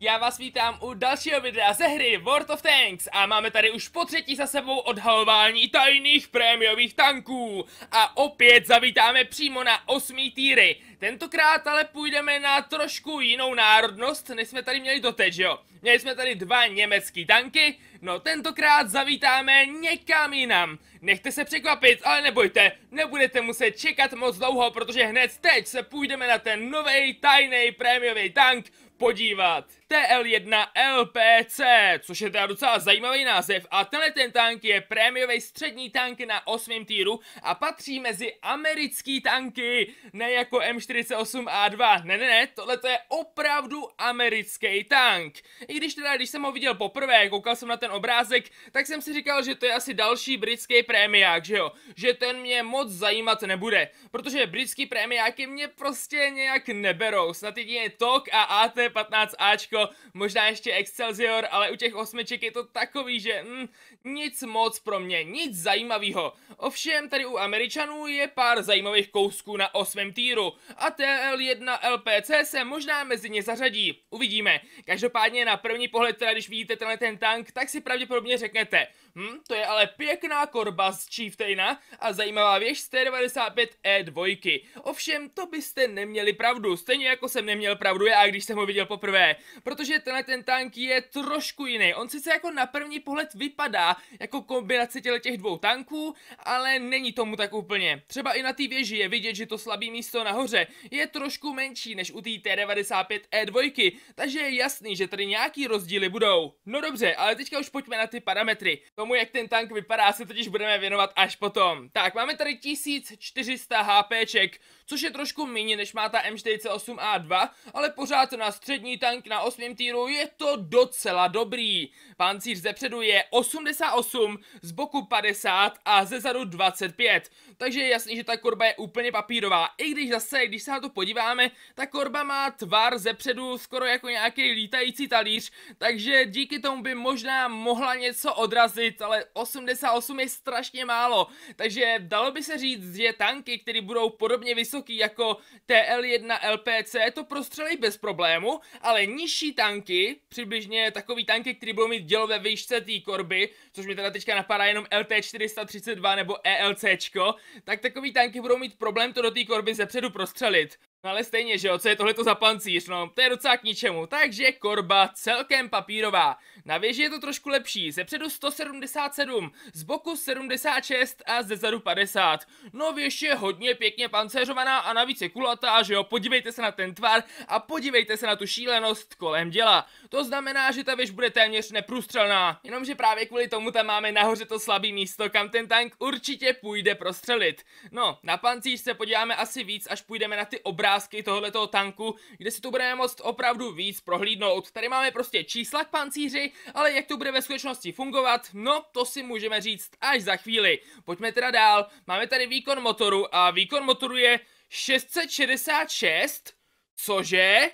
Já vás vítám u dalšího videa ze hry World of Tanks a máme tady už po třetí za sebou odhalování tajných prémiových tanků a opět zavítáme přímo na osmý týry. Tentokrát ale půjdeme na trošku jinou národnost, než jsme tady měli doteď, jo. Měli jsme tady dva německý tanky, no tentokrát zavítáme někam jinam. Nechte se překvapit, ale nebojte, nebudete muset čekat moc dlouho, protože hned teď se půjdeme na ten nový tajný prémiový tank podívat. TL1 LPC, což je teda docela zajímavý název a tenhle ten tank je prémiový střední tank na 8. týru a patří mezi americký tanky, ne jako M48A2, ne ne ne, tohle to je opravdu americký tank. I když teda, když jsem ho viděl poprvé, koukal jsem na ten obrázek, tak jsem si říkal, že to je asi další britský prémiák, že jo, že ten mě moc zajímat nebude, protože britský prémiáky mě prostě nějak neberou, snad jedině TOK a AT 15Ačko, možná ještě Excelsior, ale u těch osmiček je to takový, že mm, nic moc pro mě, nic zajímavého. Ovšem tady u Američanů je pár zajímavých kousků na osmém týru a TL1 LPC se možná mezi ně zařadí. Uvidíme. Každopádně na první pohled, teda když vidíte tenhle ten tank, tak si pravděpodobně řeknete, hm, to je ale pěkná korba z Chieftaina a zajímavá věž z T95E2. E Ovšem, to byste neměli pravdu, stejně jako jsem neměl pravdu já, když jsem ho viděl viděl poprvé, protože tenhle ten tank je trošku jiný. On sice jako na první pohled vypadá jako kombinace těle těch dvou tanků, ale není tomu tak úplně. Třeba i na té věži je vidět, že to slabý místo nahoře je trošku menší než u té T95E2, takže je jasný, že tady nějaký rozdíly budou. No dobře, ale teďka už pojďme na ty parametry. Tomu, jak ten tank vypadá, se totiž budeme věnovat až potom. Tak, máme tady 1400 HPček, což je trošku méně než má ta M48A2, ale pořád to nás Přední tank na 8. týru je to docela dobrý. Pancíř ze předu je 88, z boku 50 a ze zadu 25. Takže je jasný, že ta korba je úplně papírová. I když zase, když se na to podíváme, ta korba má tvar ze předu skoro jako nějaký lítající talíř, takže díky tomu by možná mohla něco odrazit, ale 88 je strašně málo. Takže dalo by se říct, že tanky, které budou podobně vysoký jako TL1 LPC, to prostřelí bez problému, ale nižší tanky, přibližně takový tanky, který budou mít dělo ve výšce té korby, což mi teda teďka napadá jenom LT432 nebo ELCčko, tak takový tanky budou mít problém to do té korby zepředu prostřelit. No ale stejně, že jo, co je tohleto za pancíř, no, to je docela k ničemu. Takže korba celkem papírová. Na věži je to trošku lepší, ze předu 177, z boku 76 a ze zadu 50. No věž je hodně pěkně pancéřovaná a navíc je kulatá, že jo, podívejte se na ten tvar a podívejte se na tu šílenost kolem děla. To znamená, že ta věž bude téměř neprůstřelná, jenomže právě kvůli tomu tam máme nahoře to slabý místo, kam ten tank určitě půjde prostřelit. No, na pancíř se podíváme asi víc, až půjdeme na ty obrázky ukázky tohoto tanku, kde si tu budeme moct opravdu víc prohlídnout. Tady máme prostě čísla k pancíři, ale jak to bude ve skutečnosti fungovat, no to si můžeme říct až za chvíli. Pojďme teda dál, máme tady výkon motoru a výkon motoru je 666, cože?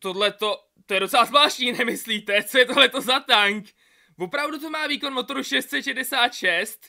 Tohle to, to je docela zvláštní, nemyslíte? Co je tohle to za tank? Opravdu to má výkon motoru 666?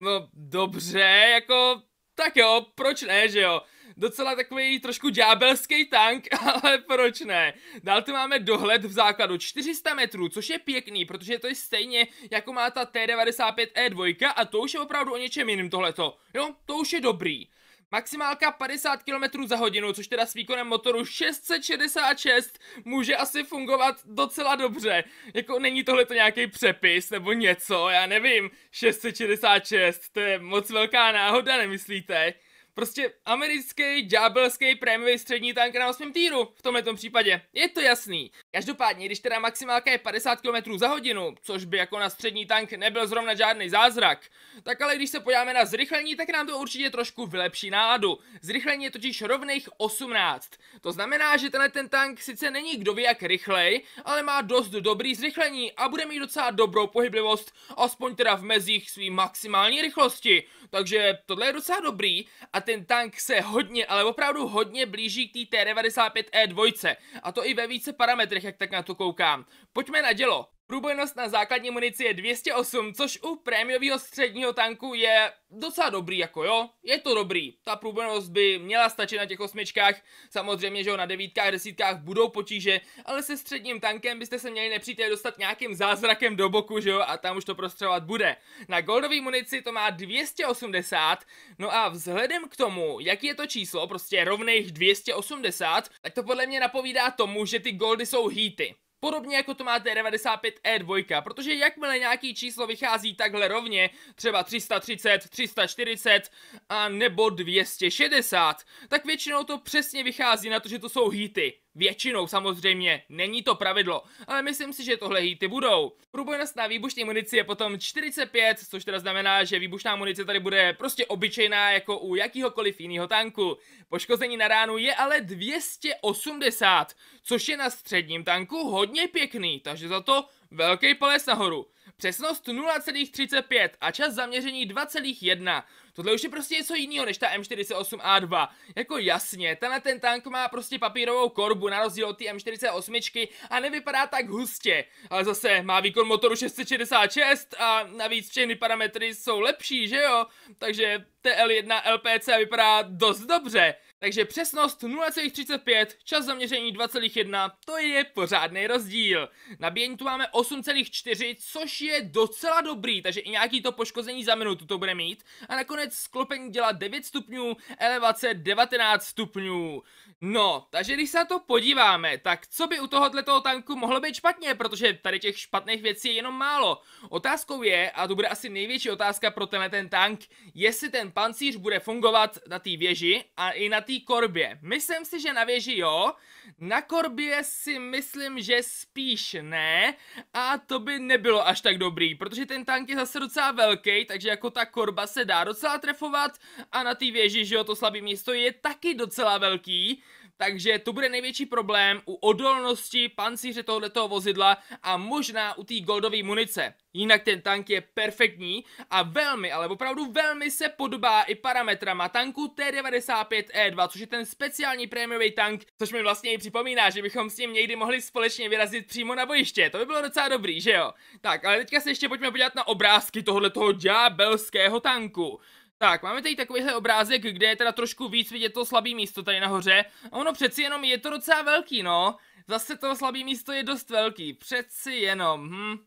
No dobře, jako tak jo, proč ne, že jo? docela takový trošku ďábelský tank, ale proč ne? Dál tu máme dohled v základu 400 metrů, což je pěkný, protože to je stejně jako má ta T95E2 e a to už je opravdu o něčem jiným tohleto. Jo, to už je dobrý. Maximálka 50 km za hodinu, což teda s výkonem motoru 666 může asi fungovat docela dobře. Jako není tohle to nějaký přepis nebo něco, já nevím. 666, to je moc velká náhoda, nemyslíte? Prostě americký ďábelský prémiový střední tank na 8. týru v tomhle případě. Je to jasný. Každopádně, když teda maximálka je 50 km za hodinu, což by jako na střední tank nebyl zrovna žádný zázrak, tak ale když se podíváme na zrychlení, tak nám to určitě trošku vylepší náladu. Zrychlení je totiž rovných 18. To znamená, že tenhle ten tank sice není kdo ví jak rychlej, ale má dost dobrý zrychlení a bude mít docela dobrou pohyblivost, aspoň teda v mezích svý maximální rychlosti. Takže tohle je docela dobrý a ten tank se hodně, ale opravdu hodně blíží k té T95E2 e a to i ve více parametrech jak tak na to koukám. Pojďme na dělo. Průbojnost na základní munici je 208, což u prémiového středního tanku je docela dobrý, jako jo. Je to dobrý. Ta průbojnost by měla stačit na těch osmičkách. Samozřejmě, že jo, na devítkách, desítkách budou potíže, ale se středním tankem byste se měli nepřítel dostat nějakým zázrakem do boku, že jo, a tam už to prostřelovat bude. Na goldové munici to má 280, no a vzhledem k tomu, jaký je to číslo, prostě rovných 280, tak to podle mě napovídá tomu, že ty goldy jsou hity. Podobně jako to máte 95 e 2 protože jakmile nějaký číslo vychází takhle rovně, třeba 330, 340 a nebo 260, tak většinou to přesně vychází na to, že to jsou hity. Většinou samozřejmě není to pravidlo, ale myslím si, že tohle hýty budou. Průbojnost na výbušní munici je potom 45, což teda znamená, že výbušná munice tady bude prostě obyčejná jako u jakýhokoliv jiného tanku. Poškození na ránu je ale 280, což je na středním tanku hodně pěkný, takže za to velký palec nahoru. Přesnost 0,35 a čas zaměření 2,1. Tohle už je prostě něco jiného než ta M48A2. Jako jasně, tenhle ten tank má prostě papírovou korbu na rozdíl od té M48 a nevypadá tak hustě. Ale zase má výkon motoru 666 a navíc všechny parametry jsou lepší, že jo? Takže TL1 LPC vypadá dost dobře. Takže přesnost 0,35, čas zaměření 2,1, to je pořádný rozdíl. Nabíjení tu máme 8,4, což je docela dobrý, takže i nějaký to poškození za minutu to bude mít. A nakonec sklopení dělá 9 stupňů, elevace 19 stupňů. No, takže když se na to podíváme, tak co by u tohohle toho tanku mohlo být špatně, protože tady těch špatných věcí je jenom málo. Otázkou je, a to bude asi největší otázka pro tenhle ten tank, jestli ten pancíř bude fungovat na té věži a i na té korbě. Myslím si, že na věži jo, na korbě si myslím, že spíš ne a to by nebylo až tak dobrý, protože ten tank je zase docela velký, takže jako ta korba se dá docela trefovat a na té věži, že jo, to slabé místo je taky docela velký, takže to bude největší problém u odolnosti pancíře tohoto vozidla a možná u té goldové munice. Jinak ten tank je perfektní a velmi, ale opravdu velmi se podobá i parametrama tanku T95E2, což je ten speciální prémiový tank, což mi vlastně i připomíná, že bychom s ním někdy mohli společně vyrazit přímo na bojiště. To by bylo docela dobrý, že jo? Tak, ale teďka se ještě pojďme podívat na obrázky tohoto ďábelského tanku. Tak, máme tady takovýhle obrázek, kde je teda trošku víc vidět to slabý místo tady nahoře. A ono přeci jenom je to docela velký, no. Zase to slabý místo je dost velký, přeci jenom, hm.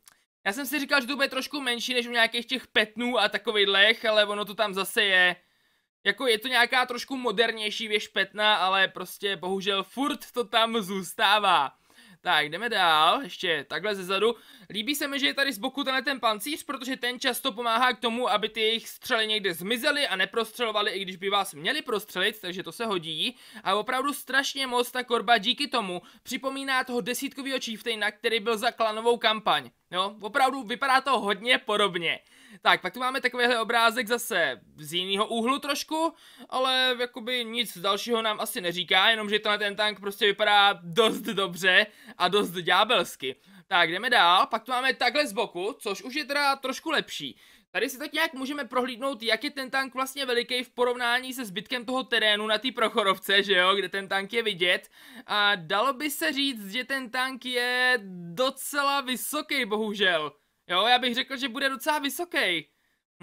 Já jsem si říkal, že to bude trošku menší než u nějakých těch petnů a takových, ale ono to tam zase je. Jako je to nějaká trošku modernější věž petna, ale prostě bohužel furt to tam zůstává. Tak, jdeme dál, ještě takhle zadu. Líbí se mi, že je tady z boku tenhle ten pancíř, protože ten často pomáhá k tomu, aby ty jejich střely někde zmizely a neprostřelovaly, i když by vás měli prostřelit, takže to se hodí. A opravdu strašně moc ta korba díky tomu připomíná toho desítkového čívtejna, který byl za klanovou kampaň. No, opravdu vypadá to hodně podobně. Tak, pak tu máme takovýhle obrázek zase z jiného úhlu trošku, ale jakoby nic dalšího nám asi neříká, jenomže tenhle ten tank prostě vypadá dost dobře a dost ďábelsky. Tak, jdeme dál, pak tu máme takhle z boku, což už je teda trošku lepší. Tady si tak nějak můžeme prohlídnout, jak je ten tank vlastně veliký v porovnání se zbytkem toho terénu na té prochorovce, že jo, kde ten tank je vidět. A dalo by se říct, že ten tank je docela vysoký, bohužel. Jo, já bych řekl, že bude docela vysoký.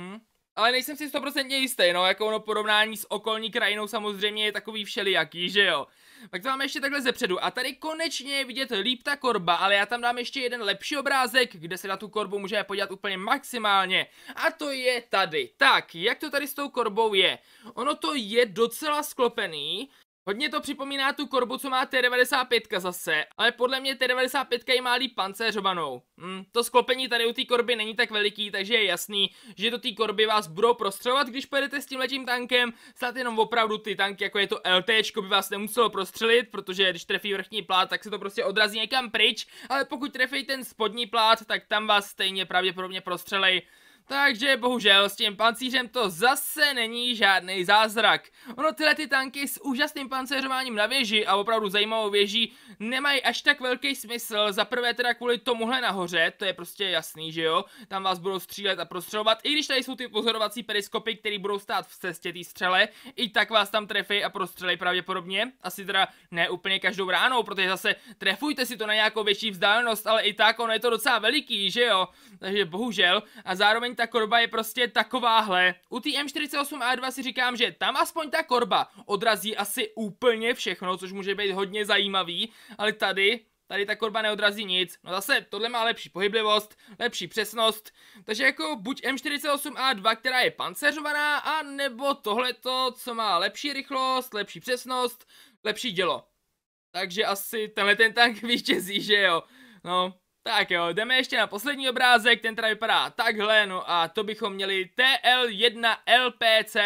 Hm? Ale nejsem si 100% jistý, no, jako ono porovnání s okolní krajinou samozřejmě je takový všelijaký, že jo. Pak to máme ještě takhle zepředu a tady konečně je vidět líp ta korba, ale já tam dám ještě jeden lepší obrázek, kde se na tu korbu můžeme podívat úplně maximálně. A to je tady. Tak, jak to tady s tou korbou je? Ono to je docela sklopený, Hodně to připomíná tu korbu, co má T95 zase, ale podle mě T95 je má líp pancéřovanou. Hmm, to sklopení tady u té korby není tak veliký, takže je jasný, že do té korby vás budou prostřelovat, když pojedete s tím letím tankem, snad jenom opravdu ty tanky, jako je to LT, by vás nemuselo prostřelit, protože když trefí vrchní plát, tak se to prostě odrazí někam pryč, ale pokud trefí ten spodní plát, tak tam vás stejně pravděpodobně prostřelej. Takže bohužel s tím pancířem to zase není žádný zázrak. Ono tyhle ty tanky s úžasným pancéřováním na věži a opravdu zajímavou věží nemají až tak velký smysl. Za prvé teda kvůli tomuhle nahoře, to je prostě jasný, že jo? Tam vás budou střílet a prostřelovat, i když tady jsou ty pozorovací periskopy, které budou stát v cestě té střele, i tak vás tam trefí a prostřelej pravděpodobně. Asi teda ne úplně každou ránou, protože zase trefujte si to na nějakou větší vzdálenost, ale i tak ono je to docela veliký, že jo? Takže bohužel. A zároveň ta korba je prostě takováhle. U té M48A2 si říkám, že tam aspoň ta korba odrazí asi úplně všechno, což může být hodně zajímavý, ale tady, tady ta korba neodrazí nic. No zase, tohle má lepší pohyblivost, lepší přesnost, takže jako buď M48A2, která je pancerovaná, a nebo tohleto, co má lepší rychlost, lepší přesnost, lepší dělo. Takže asi tenhle ten tank vítězí, že jo? No, tak jo, jdeme ještě na poslední obrázek, ten teda vypadá takhle, no a to bychom měli TL1 LPC,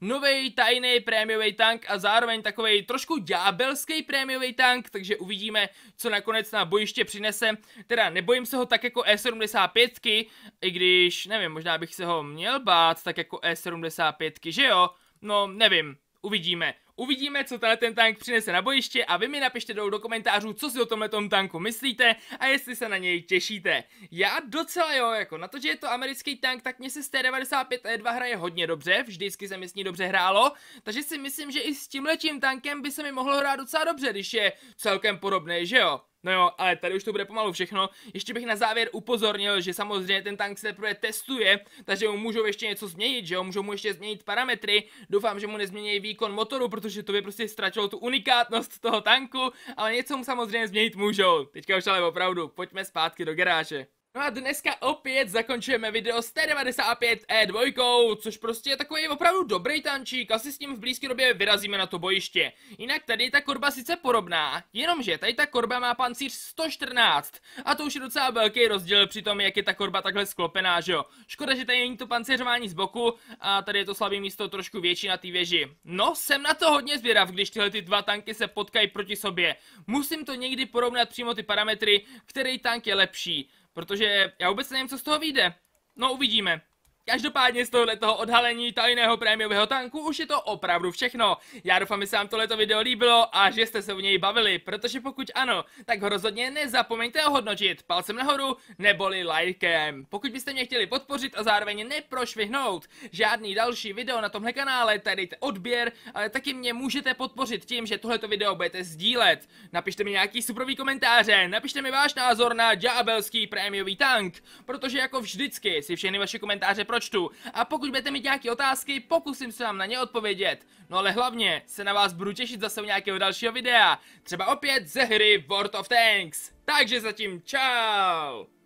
nový tajný prémiový tank a zároveň takový trošku ďábelský prémiový tank, takže uvidíme, co nakonec na bojiště přinese. Teda nebojím se ho tak jako E75, i když, nevím, možná bych se ho měl bát tak jako E75, že jo? No, nevím, uvidíme. Uvidíme, co tenhle ten tank přinese na bojiště a vy mi napište dolů do komentářů, co si o tomhle tanku myslíte a jestli se na něj těšíte. Já docela jo, jako na to, že je to americký tank, tak mě se z T95 E2 hraje hodně dobře, vždycky se mi s ní dobře hrálo, takže si myslím, že i s tímhletím tankem by se mi mohlo hrát docela dobře, když je celkem podobný, že jo? No jo, ale tady už to bude pomalu všechno. Ještě bych na závěr upozornil, že samozřejmě ten tank se teprve testuje, takže mu můžou ještě něco změnit, že jo, můžou mu ještě změnit parametry. Doufám, že mu nezmění výkon motoru, protože to by prostě ztratilo tu unikátnost toho tanku, ale něco mu samozřejmě změnit můžou. Teďka už ale opravdu, pojďme zpátky do garáže. No a dneska opět zakončujeme video s T95 E2, což prostě je takový opravdu dobrý tančík, asi s ním v blízké době vyrazíme na to bojiště. Jinak tady je ta korba sice podobná, jenomže tady ta korba má pancíř 114 a to už je docela velký rozdíl při tom, jak je ta korba takhle sklopená, že jo. Škoda, že tady není to pancéřování z boku a tady je to slabý místo trošku větší na té věži. No, jsem na to hodně zvědav, když tyhle ty dva tanky se potkají proti sobě. Musím to někdy porovnat přímo ty parametry, který tank je lepší. Protože já vůbec nevím, co z toho vyjde. No uvidíme. Každopádně z tohoto odhalení tajného prémiového tanku už je to opravdu všechno. Já doufám, že se vám tohleto video líbilo a že jste se u něj bavili, protože pokud ano, tak ho rozhodně nezapomeňte ohodnotit palcem nahoru neboli lajkem. Pokud byste mě chtěli podpořit a zároveň neprošvihnout žádný další video na tomhle kanále, tady dejte odběr, ale taky mě můžete podpořit tím, že tohleto video budete sdílet. Napište mi nějaký super komentáře, napište mi váš názor na ďábelský prémiový tank, protože jako vždycky si všechny vaše komentáře pro pročtu a pokud budete mít nějaké otázky, pokusím se vám na ně odpovědět. No ale hlavně se na vás budu těšit zase u nějakého dalšího videa, třeba opět ze hry World of Tanks. Takže zatím čau!